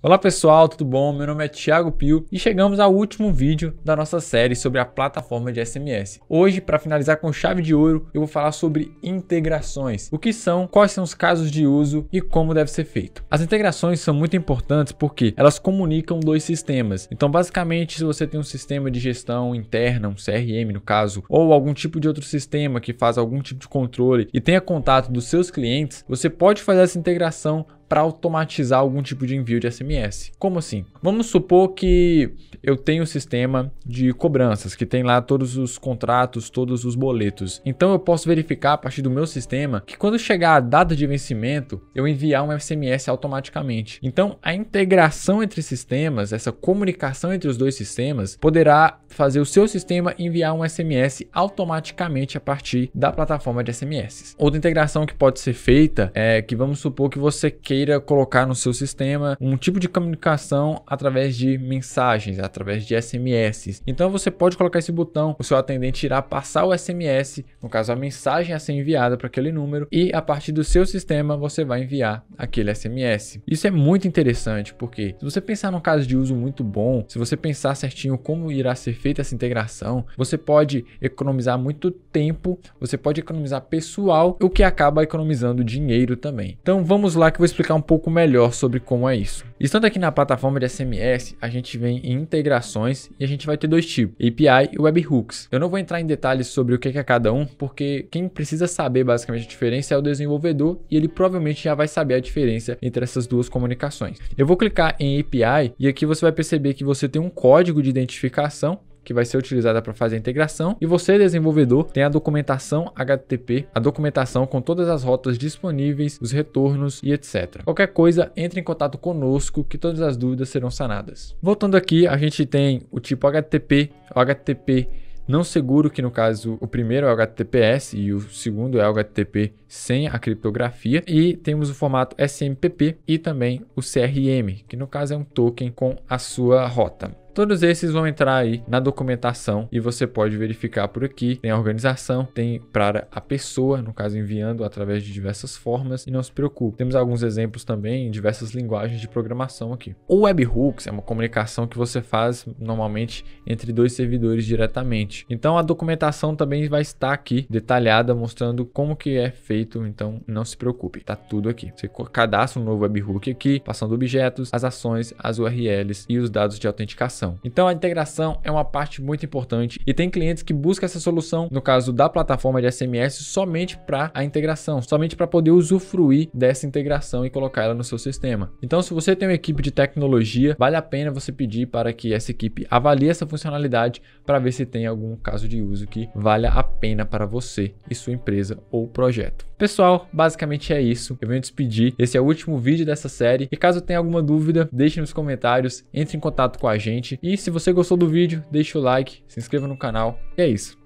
Olá pessoal, tudo bom? Meu nome é Thiago Pio e chegamos ao último vídeo da nossa série sobre a plataforma de SMS. Hoje, para finalizar com chave de ouro, eu vou falar sobre integrações. O que são, quais são os casos de uso e como deve ser feito. As integrações são muito importantes porque elas comunicam dois sistemas. Então, basicamente, se você tem um sistema de gestão interna, um CRM no caso, ou algum tipo de outro sistema que faz algum tipo de controle e tenha contato dos seus clientes, você pode fazer essa integração para automatizar algum tipo de envio de SMS. Como assim? Vamos supor que eu tenho um sistema de cobranças que tem lá todos os contratos, todos os boletos. Então eu posso verificar a partir do meu sistema que quando chegar a data de vencimento, eu enviar um SMS automaticamente. Então a integração entre sistemas, essa comunicação entre os dois sistemas, poderá fazer o seu sistema enviar um SMS automaticamente a partir da plataforma de SMS. Outra integração que pode ser feita é que vamos supor que você queira queira colocar no seu sistema um tipo de comunicação através de mensagens, através de SMS. Então você pode colocar esse botão, o seu atendente irá passar o SMS, no caso a mensagem a ser enviada para aquele número, e a partir do seu sistema você vai enviar aquele SMS. Isso é muito interessante, porque se você pensar num caso de uso muito bom, se você pensar certinho como irá ser feita essa integração, você pode economizar muito tempo, você pode economizar pessoal, o que acaba economizando dinheiro também. Então vamos lá que eu vou explicar explicar um pouco melhor sobre como é isso. Estando aqui na plataforma de SMS, a gente vem em integrações e a gente vai ter dois tipos, API e webhooks. Eu não vou entrar em detalhes sobre o é que é cada um, porque quem precisa saber basicamente a diferença é o desenvolvedor e ele provavelmente já vai saber a diferença entre essas duas comunicações. Eu vou clicar em API e aqui você vai perceber que você tem um código de identificação que vai ser utilizada para fazer a integração e você desenvolvedor tem a documentação HTTP, a documentação com todas as rotas disponíveis, os retornos e etc. Qualquer coisa, entre em contato conosco que todas as dúvidas serão sanadas. Voltando aqui, a gente tem o tipo HTTP, o HTTP não seguro, que no caso o primeiro é o HTTPS e o segundo é o HTTP sem a criptografia. E temos o formato SMPP e também o CRM, que no caso é um token com a sua rota. Todos esses vão entrar aí na documentação e você pode verificar por aqui. Tem a organização, tem para a pessoa, no caso enviando através de diversas formas. E não se preocupe, temos alguns exemplos também em diversas linguagens de programação aqui. O webhooks é uma comunicação que você faz normalmente entre dois servidores diretamente. Então a documentação também vai estar aqui detalhada mostrando como que é feito, então não se preocupe, tá tudo aqui. Você cadastra um novo webhook aqui, passando objetos, as ações, as URLs e os dados de autenticação integração. Então a integração é uma parte muito importante e tem clientes que buscam essa solução, no caso da plataforma de SMS, somente para a integração, somente para poder usufruir dessa integração e colocar ela no seu sistema. Então, se você tem uma equipe de tecnologia, vale a pena você pedir para que essa equipe avalie essa funcionalidade para ver se tem algum caso de uso que valha a pena para você e sua empresa ou projeto. Pessoal, basicamente é isso. Eu venho despedir. Esse é o último vídeo dessa série. E caso tenha alguma dúvida, deixe nos comentários, entre em contato com a gente. E se você gostou do vídeo, deixa o like, se inscreva no canal. E é isso.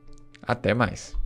Até mais.